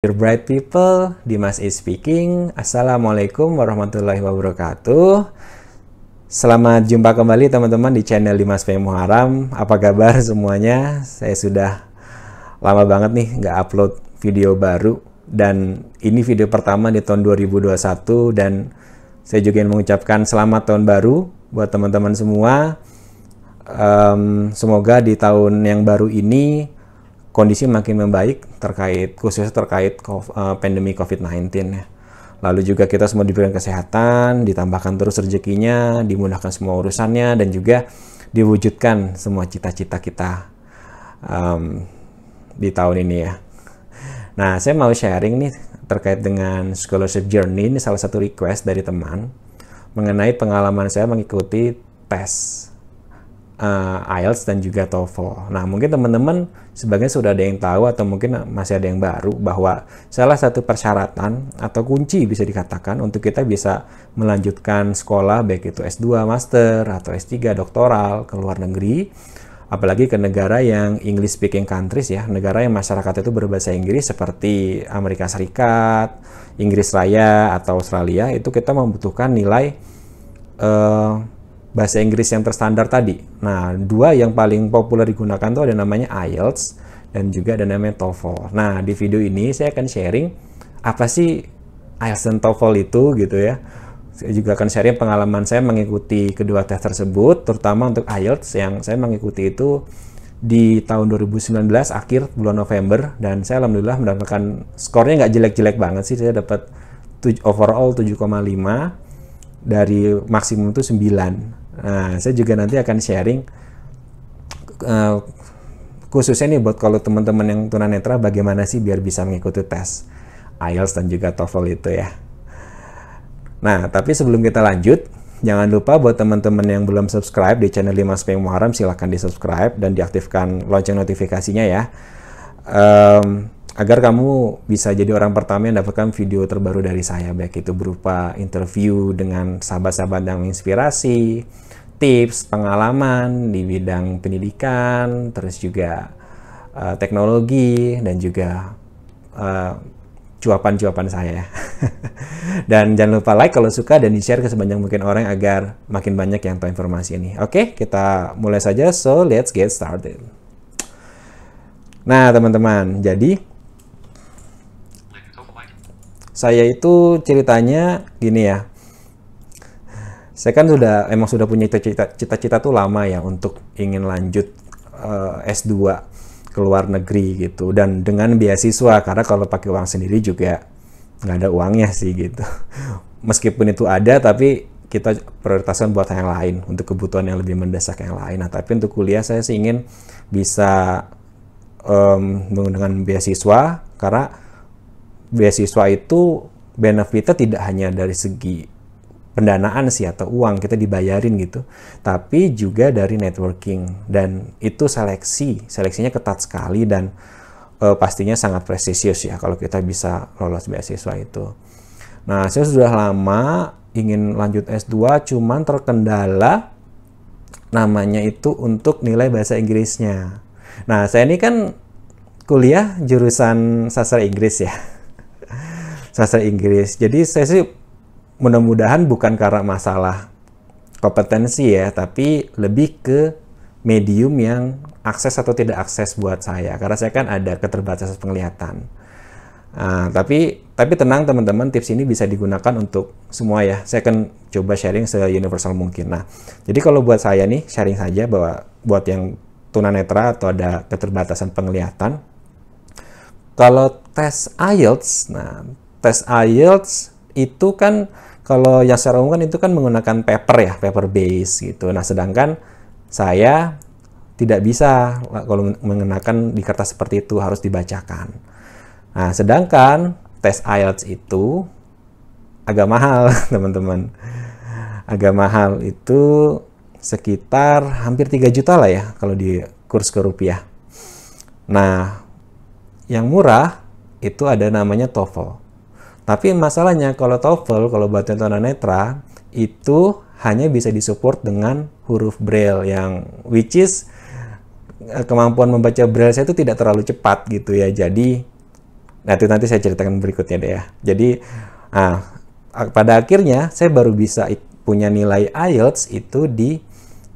Dear Bright People, Dimas is speaking. Assalamualaikum warahmatullahi wabarakatuh. Selamat jumpa kembali teman-teman di channel Dimas P. Muharam. Apa kabar semuanya? Saya sudah lama banget nih nggak upload video baru. Dan ini video pertama di tahun 2021 dan saya juga ingin mengucapkan selamat tahun baru buat teman-teman semua. Um, semoga di tahun yang baru ini kondisi makin membaik terkait khususnya terkait eh, pandemi COVID-19 ya. Lalu juga kita semua diberikan kesehatan, ditambahkan terus rezekinya, dimudahkan semua urusannya, dan juga diwujudkan semua cita-cita kita um, di tahun ini ya. Nah, saya mau sharing nih terkait dengan scholarship journey ini salah satu request dari teman mengenai pengalaman saya mengikuti tes uh, IELTS dan juga TOEFL. Nah, mungkin teman-teman sebagian sudah ada yang tahu atau mungkin masih ada yang baru bahwa salah satu persyaratan atau kunci bisa dikatakan untuk kita bisa melanjutkan sekolah baik itu S2 master atau S3 doktoral ke luar negeri apalagi ke negara yang English speaking countries ya, negara yang masyarakat itu berbahasa Inggris seperti Amerika Serikat, Inggris Raya atau Australia itu kita membutuhkan nilai uh, bahasa Inggris yang terstandar tadi. Nah, dua yang paling populer digunakan tuh ada namanya IELTS dan juga ada namanya TOEFL. Nah, di video ini saya akan sharing apa sih IELTS dan TOEFL itu gitu ya. Saya juga akan sharing pengalaman saya mengikuti kedua tes tersebut, terutama untuk IELTS yang saya mengikuti itu di tahun 2019 akhir bulan November dan saya alhamdulillah mendapatkan skornya nggak jelek-jelek banget sih saya dapat overall 7,5 dari maksimum itu 9 Nah, saya juga nanti akan sharing uh, khususnya nih buat kalau teman-teman yang tunanetra bagaimana sih biar bisa mengikuti tes IELTS dan juga TOEFL itu ya. Nah, tapi sebelum kita lanjut, jangan lupa buat teman-teman yang belum subscribe di channel 5 SP Muharram silahkan di-subscribe dan diaktifkan lonceng notifikasinya ya. Um, agar kamu bisa jadi orang pertama yang dapatkan video terbaru dari saya, baik itu berupa interview dengan sahabat-sahabat yang menginspirasi, tips, pengalaman di bidang pendidikan, terus juga uh, teknologi dan juga eh, cuapan-cuapan saya. dan jangan lupa like kalau suka dan di-share ke sebanyak mungkin orang agar makin banyak yang tahu informasi ini. Oke, okay, kita mulai saja. So, let's get started. Nah, teman-teman, jadi saya itu ceritanya gini ya saya kan sudah emang sudah punya cita-cita cita-cita tuh lama ya untuk ingin lanjut uh, eh, S2 ke luar negeri gitu dan dengan beasiswa karena kalau pakai uang sendiri juga nggak ada uangnya sih gitu meskipun itu ada tapi kita prioritaskan buat yang lain untuk kebutuhan yang lebih mendesak yang lain nah tapi untuk kuliah saya sih ingin bisa um, dengan beasiswa karena beasiswa itu benefitnya tidak hanya dari segi pendanaan sih atau uang kita dibayarin gitu tapi juga dari networking dan itu seleksi seleksinya ketat sekali dan uh, pastinya sangat prestisius ya kalau kita bisa lolos beasiswa itu nah saya sudah lama ingin lanjut S2 cuman terkendala namanya itu untuk nilai bahasa Inggrisnya nah saya ini kan kuliah jurusan sastra Inggris ya sastra Inggris jadi saya sih mudah-mudahan bukan karena masalah kompetensi ya, tapi lebih ke medium yang akses atau tidak akses buat saya karena saya kan ada keterbatasan penglihatan. Nah, tapi tapi tenang teman-teman tips ini bisa digunakan untuk semua ya. Saya akan coba sharing se universal mungkin. Nah, jadi kalau buat saya nih sharing saja bahwa buat yang tunanetra atau ada keterbatasan penglihatan kalau tes IELTS, nah tes IELTS itu kan kalau yang secara umum kan itu kan menggunakan paper ya, paper base gitu. Nah, sedangkan saya tidak bisa kalau mengenakan di kertas seperti itu harus dibacakan. Nah, sedangkan tes IELTS itu agak mahal, teman-teman. Agak mahal itu sekitar hampir 3 juta lah ya kalau di kurs ke rupiah. Nah, yang murah itu ada namanya TOEFL. Tapi masalahnya kalau TOEFL, kalau bantuan netra itu hanya bisa disupport dengan huruf braille yang which is eh, kemampuan membaca braille saya itu tidak terlalu cepat gitu ya. Jadi nanti nanti saya ceritakan berikutnya deh ya. Jadi ah, ah pada akhirnya saya baru bisa punya nilai IELTS itu di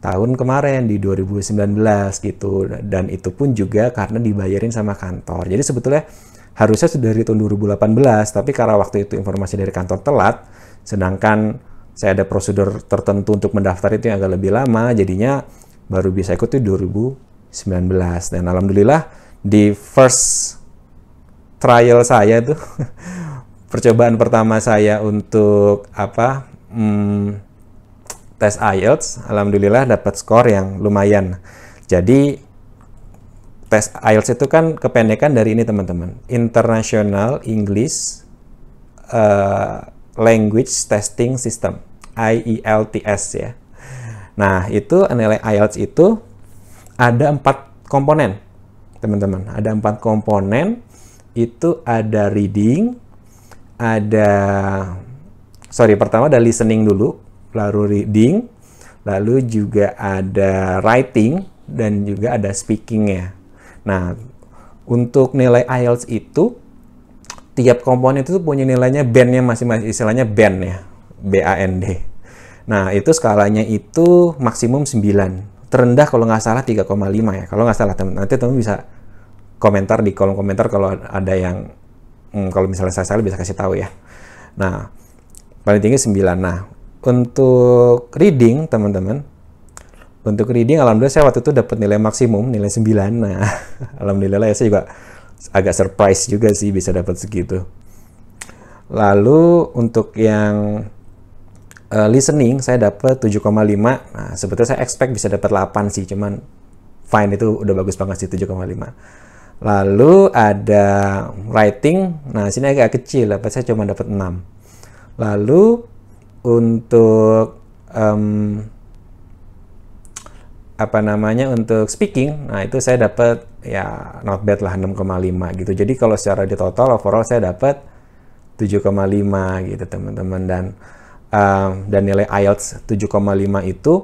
tahun kemarin di 2019 gitu dan itu pun juga karena dibayarin sama kantor. Jadi sebetulnya harusnya sudah dari tahun 2018 tapi karena waktu itu informasi dari kantor telat sedangkan saya ada prosedur tertentu untuk mendaftar itu yang agak lebih lama jadinya baru bisa ikut itu 2019 dan alhamdulillah di first trial saya itu percobaan pertama saya untuk apa hmm, tes IELTS alhamdulillah dapat skor yang lumayan jadi tes IELTS itu kan kependekan dari ini teman-teman International English uh, Language Testing System IELTS ya nah itu nilai IELTS itu ada empat komponen teman-teman ada empat komponen itu ada reading ada sorry pertama ada listening dulu lalu reading lalu juga ada writing dan juga ada speakingnya Nah, untuk nilai IELTS itu tiap komponen itu punya nilainya bandnya masing-masing istilahnya band ya BAND nah itu skalanya itu maksimum 9 terendah kalau nggak salah 3,5 ya kalau nggak salah teman nanti teman bisa komentar di kolom komentar kalau ada yang hmm, kalau misalnya saya salah bisa kasih tahu ya nah paling tinggi 9 nah untuk reading teman-teman untuk reading alhamdulillah saya waktu itu dapat nilai maksimum nilai 9 nah alhamdulillah ya saya juga agak surprise juga sih bisa dapat segitu lalu untuk yang uh, listening saya dapat 7,5 nah sebetulnya saya expect bisa dapat 8 sih cuman fine itu udah bagus banget sih 7,5 lalu ada writing nah sini agak kecil dapat saya cuma dapat 6 lalu untuk um, apa namanya untuk speaking nah itu saya dapat ya not bad lah 6,5 gitu jadi kalau secara di total overall saya dapat 7,5 gitu teman-teman dan uh, dan nilai IELTS 7,5 itu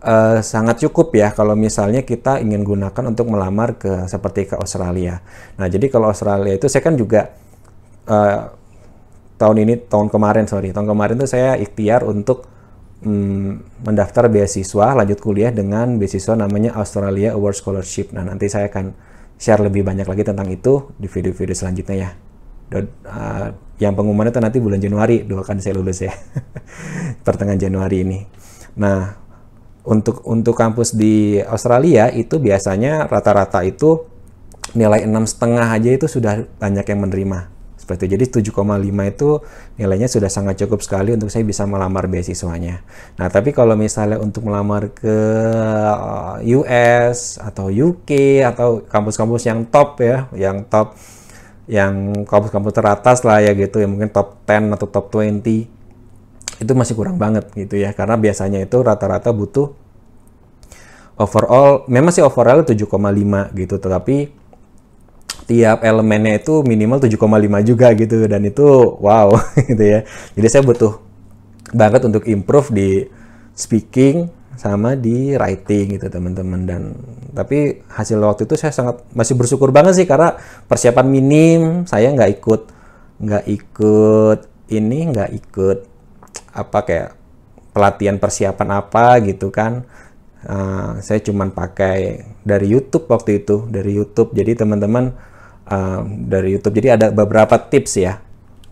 Uh, sangat cukup ya kalau misalnya kita ingin gunakan untuk melamar ke seperti ke Australia. Nah jadi kalau Australia itu saya kan juga uh, tahun ini tahun kemarin sorry tahun kemarin itu saya ikhtiar untuk hmm, mendaftar beasiswa lanjut kuliah dengan beasiswa namanya Australia Award Scholarship. Nah, nanti saya akan share lebih banyak lagi tentang itu di video-video selanjutnya ya. Dan, uh, yang pengumumannya itu nanti bulan Januari, Doakan saya lulus ya. Pertengahan Januari ini. Nah, untuk untuk kampus di Australia itu biasanya rata-rata itu nilai enam setengah aja itu sudah banyak yang menerima seperti itu. Jadi 7,5 itu nilainya sudah sangat cukup sekali untuk saya bisa melamar beasiswanya. Nah, tapi kalau misalnya untuk melamar ke eh, US atau UK atau kampus-kampus yang top ya, yang top yang kampus-kampus teratas lah ya gitu yang mungkin top 10 atau top 20 itu masih kurang banget gitu ya karena biasanya itu rata-rata butuh overall memang sih overall 7,5 gitu tetapi tiap elemennya itu minimal 7,5 juga gitu dan itu wow gitu ya. Jadi saya butuh banget untuk improve di speaking sama di writing gitu teman-teman dan tapi hasil waktu itu saya sangat masih bersyukur banget sih karena persiapan minim saya nggak ikut nggak ikut ini nggak ikut apa kayak pelatihan persiapan apa gitu kan uh, saya cuma pakai dari YouTube waktu itu dari YouTube jadi teman-teman uh, dari YouTube jadi ada beberapa tips ya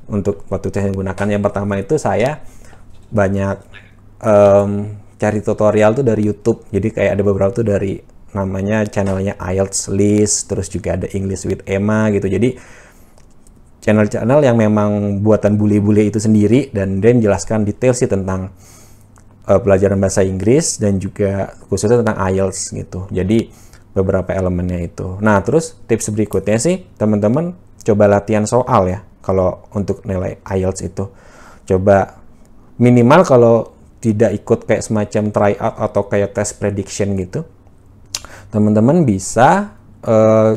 untuk waktu saya gunakan yang pertama itu saya banyak um, cari tutorial tuh dari YouTube jadi kayak ada beberapa tuh dari namanya channelnya IELTS list terus juga ada English with Emma gitu jadi channel-channel yang memang buatan bule-bule itu sendiri dan dia menjelaskan detail sih tentang uh, pelajaran bahasa Inggris dan juga khususnya tentang IELTS gitu. Jadi beberapa elemennya itu. Nah, terus tips berikutnya sih teman-teman coba latihan soal ya kalau untuk nilai IELTS itu. Coba minimal kalau tidak ikut kayak semacam tryout atau kayak tes prediction gitu. Teman-teman bisa uh,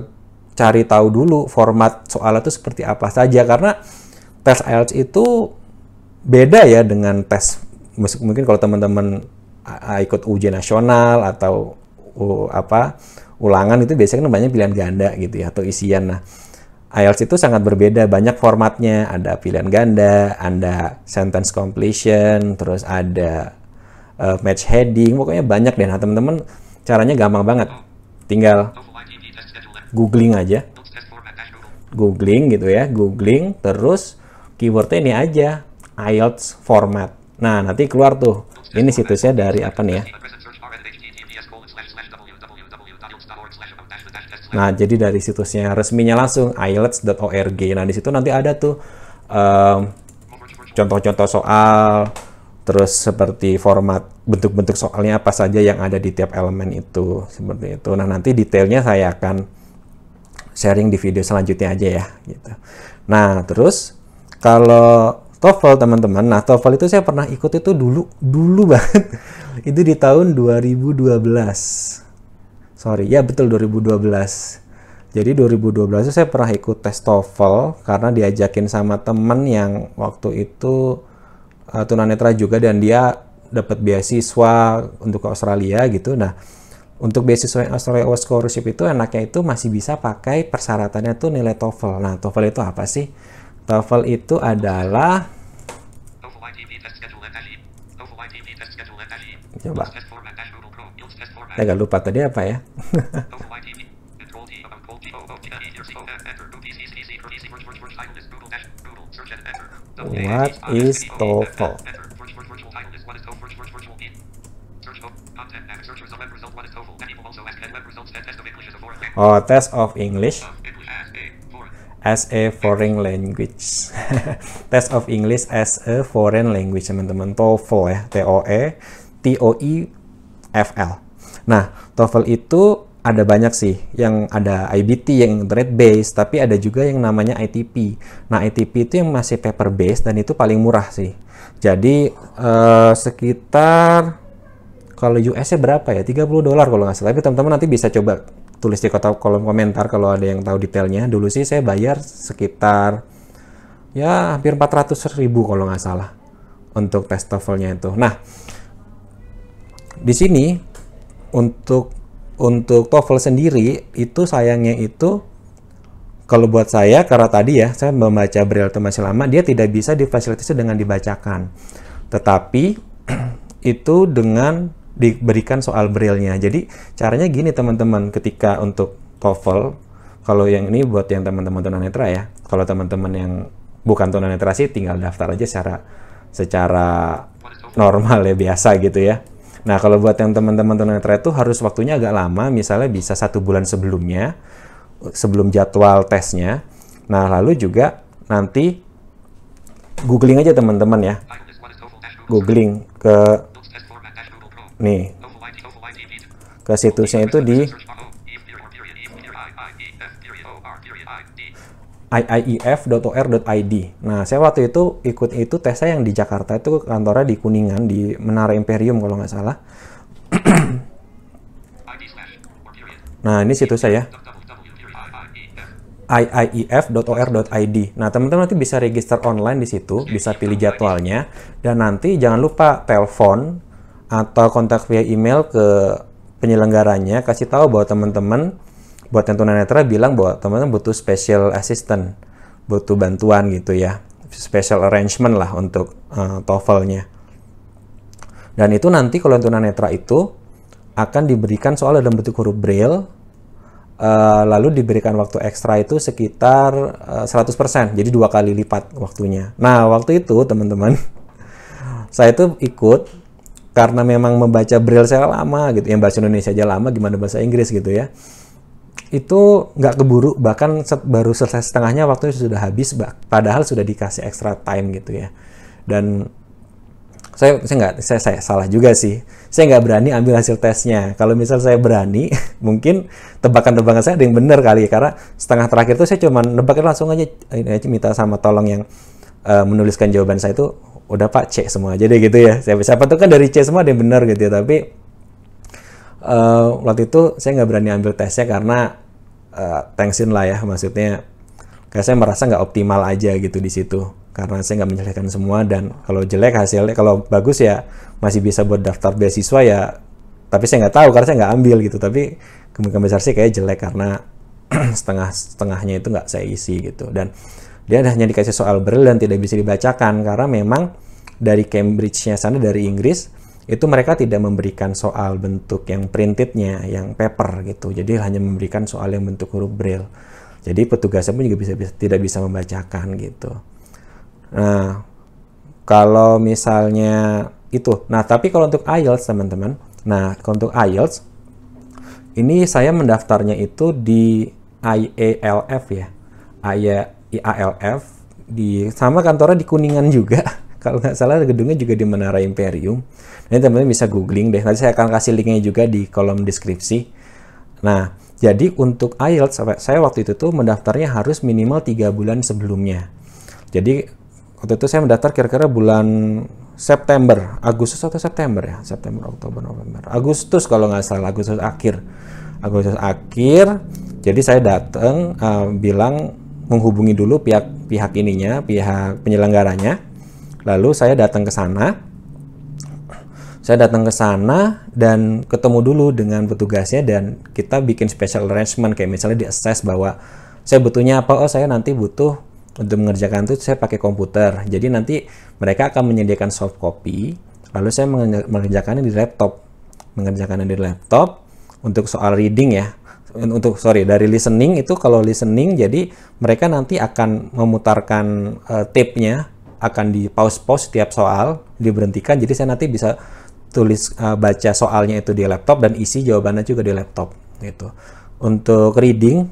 cari tahu dulu format soal itu seperti apa saja karena tes IELTS itu beda ya dengan tes mungkin kalau teman-teman ikut ujian nasional atau uh, apa ulangan itu biasanya kan banyak pilihan ganda gitu ya atau isian nah IELTS itu sangat berbeda banyak formatnya ada pilihan ganda ada sentence completion terus ada uh, match heading pokoknya banyak deh nah teman-teman caranya gampang banget tinggal googling aja googling gitu ya googling terus keywordnya ini aja IELTS format Nah, nanti keluar tuh. Ini situsnya dari apa nih ya? Nah, jadi dari situsnya resminya langsung ielts.org. Nah, di situ nanti ada tuh contoh-contoh um, soal, terus seperti format bentuk-bentuk soalnya apa saja yang ada di tiap elemen itu seperti itu. Nah nanti detailnya saya akan sharing di video selanjutnya aja ya gitu. Nah terus kalau TOEFL teman-teman. Nah TOEFL itu saya pernah ikut itu dulu, dulu banget. itu di tahun 2012. Sorry, ya betul 2012. Jadi 2012 itu saya pernah ikut tes TOEFL karena diajakin sama temen yang waktu itu uh, tunanetra juga dan dia dapat beasiswa untuk ke Australia gitu. Nah, untuk beasiswa yang Australia Award Scholarship itu enaknya itu masih bisa pakai persyaratannya tuh nilai TOEFL. Nah, TOEFL itu apa sih? TOEFL itu adalah coba saya agak lupa tadi apa ya What is TOEFL? Oh, test of English as a foreign language. Test of English as a foreign language, teman-teman. TOEFL ya, O O E E F L. Nah, TOEFL itu ada banyak sih yang ada IBT yang internet based tapi ada juga yang namanya ITP nah ITP itu yang masih paper based dan itu paling murah sih jadi eh, sekitar kalau US nya berapa ya 30 dolar kalau nggak salah tapi teman-teman nanti bisa coba tulis di kolom komentar kalau ada yang tahu detailnya. Dulu sih saya bayar sekitar ya hampir 400 ribu kalau nggak salah untuk tes TOEFL-nya itu. Nah, di sini untuk untuk TOEFL sendiri itu sayangnya itu kalau buat saya karena tadi ya saya membaca Braille itu masih lama, dia tidak bisa difasilitasi dengan dibacakan. Tetapi itu dengan diberikan soal brailnya. Jadi caranya gini teman-teman ketika untuk TOEFL kalau yang ini buat yang teman-teman tunanetra ya. Kalau teman-teman yang bukan tunanetra sih tinggal daftar aja secara secara normal ya biasa gitu ya. Nah, kalau buat yang teman-teman tunanetra itu harus waktunya agak lama, misalnya bisa satu bulan sebelumnya, sebelum jadwal tesnya. Nah, lalu juga nanti googling aja teman-teman ya. Googling ke nih ke situsnya itu di iief.or.id. Nah, saya waktu itu ikut itu tes saya yang di Jakarta itu kantornya di Kuningan di Menara Imperium kalau nggak salah. nah, ini situs saya iief.or.id. Nah, teman-teman nanti bisa register online di situ, bisa pilih jadwalnya dan nanti jangan lupa telepon atau kontak via email ke penyelenggaranya kasih tahu bahwa teman-teman buat yang tunanetra bilang bahwa teman-teman butuh special assistant butuh bantuan gitu ya special arrangement lah untuk uh, TOEFL-nya dan itu nanti kalau yang tunanetra itu akan diberikan soal dalam bentuk huruf braille uh, lalu diberikan waktu ekstra itu sekitar uh, eh, 100% jadi dua kali lipat waktunya nah waktu itu teman-teman saya itu ikut karena memang membaca braille saya lama gitu, yang bahasa Indonesia aja lama, gimana bahasa Inggris gitu ya. Itu nggak keburu, bahkan set, baru selesai setengahnya waktu sudah habis, padahal sudah dikasih extra time gitu ya. Dan saya saya nggak saya, saya salah juga sih saya nggak berani ambil hasil tesnya kalau misal saya berani mungkin tebakan-tebakan saya ada yang benar kali ya, karena setengah terakhir itu saya cuma nebaknya langsung aja ini eh, aja minta sama tolong yang uh, menuliskan jawaban saya itu udah Pak cek semua aja deh gitu ya siapa siapa tuh kan dari cek semua ada yang benar gitu ya tapi uh, waktu itu saya nggak berani ambil tesnya karena uh, eh, tensin lah ya maksudnya kayak saya merasa nggak optimal aja gitu di situ karena saya nggak menyelesaikan semua dan kalau jelek hasilnya kalau bagus ya masih bisa buat daftar beasiswa ya tapi saya nggak tahu karena saya nggak ambil gitu tapi kemungkinan besar sih kayak jelek karena setengah setengahnya itu nggak saya isi gitu dan dia hanya dikasih soal braille dan tidak bisa dibacakan karena memang dari Cambridge-nya sana dari Inggris itu mereka tidak memberikan soal bentuk yang printednya, yang paper gitu. Jadi hanya memberikan soal yang bentuk huruf braille. Jadi petugasnya pun juga bisa, bisa tidak bisa membacakan gitu. Nah, kalau misalnya itu. Nah, tapi kalau untuk IELTS teman-teman, nah kalau untuk IELTS ini saya mendaftarnya itu di IALF ya. IALF di sama kantornya di Kuningan juga kalau nggak salah gedungnya juga di Menara Imperium. Nanti teman-teman bisa googling deh. Nanti saya akan kasih linknya juga di kolom deskripsi. Nah, jadi untuk IELTS saya waktu itu tuh mendaftarnya harus minimal tiga bulan sebelumnya. Jadi waktu itu saya mendaftar kira-kira bulan September, Agustus atau September ya, September, Oktober, November, Agustus kalau nggak salah, Agustus akhir, Agustus akhir. Jadi saya datang uh, eh, bilang menghubungi dulu pihak pihak ininya, pihak penyelenggaranya. Lalu saya datang ke sana. Saya datang ke sana dan ketemu dulu dengan petugasnya dan kita bikin special arrangement kayak misalnya di assess bahwa saya butuhnya apa? Oh, saya nanti butuh untuk mengerjakan itu saya pakai komputer. Jadi nanti mereka akan menyediakan soft copy, lalu saya mengerjakannya di laptop. Mengerjakannya di laptop untuk soal reading ya Eh, untuk sorry dari listening itu kalau listening jadi mereka nanti akan memutarkan uh, tape-nya akan di pause pause setiap soal diberhentikan jadi saya nanti bisa tulis uh, baca soalnya itu di laptop dan isi jawabannya juga di laptop gitu untuk reading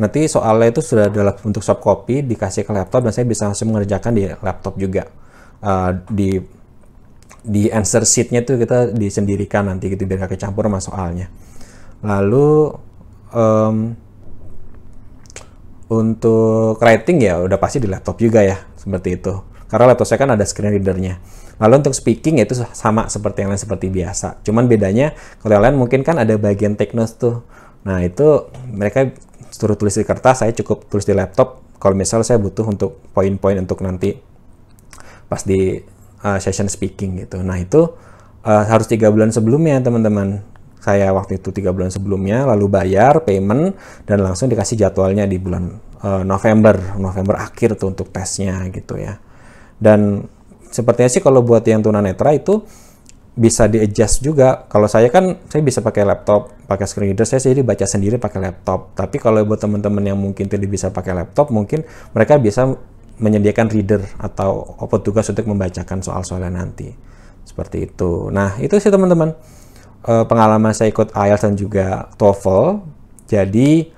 nanti soalnya itu sudah dalam bentuk soft copy dikasih ke laptop dan saya bisa langsung mengerjakan di laptop juga uh, di di answer sheetnya itu kita disendirikan nanti gitu biar gak kecampur sama soalnya lalu um, untuk writing ya udah pasti di laptop juga ya seperti itu karena laptop saya kan ada screen readernya lalu untuk speaking itu sama seperti yang lain seperti biasa cuman bedanya kalau yang lain mungkin kan ada bagian teknis tuh nah itu mereka suruh tulis di kertas saya cukup tulis di laptop kalau misal saya butuh untuk poin-poin untuk nanti pas di uh, session speaking gitu nah itu uh, harus tiga bulan sebelumnya teman-teman saya waktu itu tiga bulan sebelumnya lalu bayar payment dan langsung dikasih jadwalnya di bulan uh, November November akhir tuh untuk tesnya gitu ya dan sepertinya sih kalau buat yang tunanetra itu bisa di adjust juga kalau saya kan saya bisa pakai laptop pakai screen reader saya sendiri baca sendiri pakai laptop tapi kalau buat teman-teman yang mungkin tidak bisa pakai laptop mungkin mereka bisa menyediakan reader atau petugas untuk membacakan soal-soalnya nanti seperti itu nah itu sih teman-teman uh, pengalaman saya ikut IELTS dan juga TOEFL. Jadi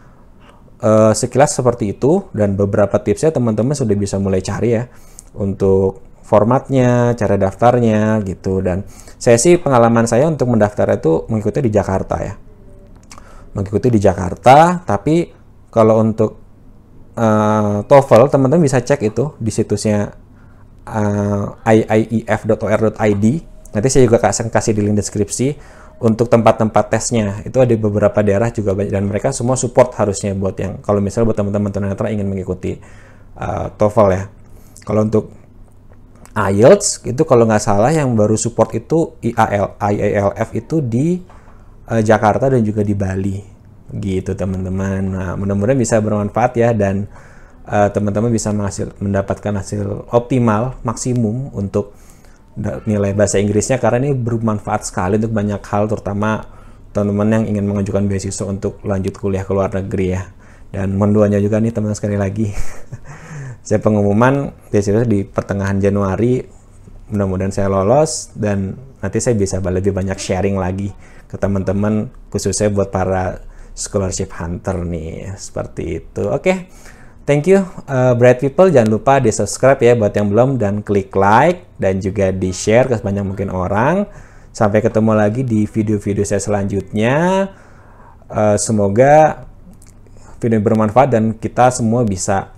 uh, sekilas seperti itu dan beberapa tipsnya teman-teman sudah bisa mulai cari ya untuk formatnya, cara daftarnya gitu dan saya sih pengalaman saya untuk mendaftar itu mengikuti di Jakarta ya. Mengikuti di Jakarta, tapi kalau untuk uh, TOEFL teman-teman bisa cek itu di situsnya uh, iief.or.id. Nanti saya juga kasih di link deskripsi untuk tempat-tempat tesnya itu ada beberapa daerah juga banyak dan mereka semua support harusnya buat yang kalau misalnya buat teman-teman tunanetra ingin mengikuti uh, TOEFL ya kalau untuk IELTS itu kalau nggak salah yang baru support itu IAL IALF itu di uh, Jakarta dan juga di Bali gitu teman-teman nah mudah-mudahan bisa bermanfaat ya dan uh, teman-teman uh, bisa menghasil, mendapatkan hasil optimal maksimum untuk nilai bahasa Inggrisnya karena ini bermanfaat sekali untuk banyak hal terutama teman-teman yang ingin mengajukan beasiswa untuk lanjut kuliah ke luar negeri ya dan menduanya juga nih teman teman sekali lagi saya pengumuman beasiswa di pertengahan Januari mudah-mudahan saya lolos dan nanti saya bisa lebih banyak sharing lagi ke teman-teman khususnya buat para scholarship hunter nih seperti itu oke okay. Thank you uh, bright people, jangan lupa di subscribe ya buat yang belum dan klik like dan juga di share ke sebanyak mungkin orang. Sampai ketemu lagi di video-video saya selanjutnya. Uh, semoga video ini bermanfaat dan kita semua bisa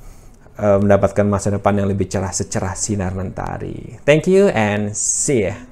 uh, mendapatkan masa depan yang lebih cerah secerah sinar mentari. Thank you and see ya.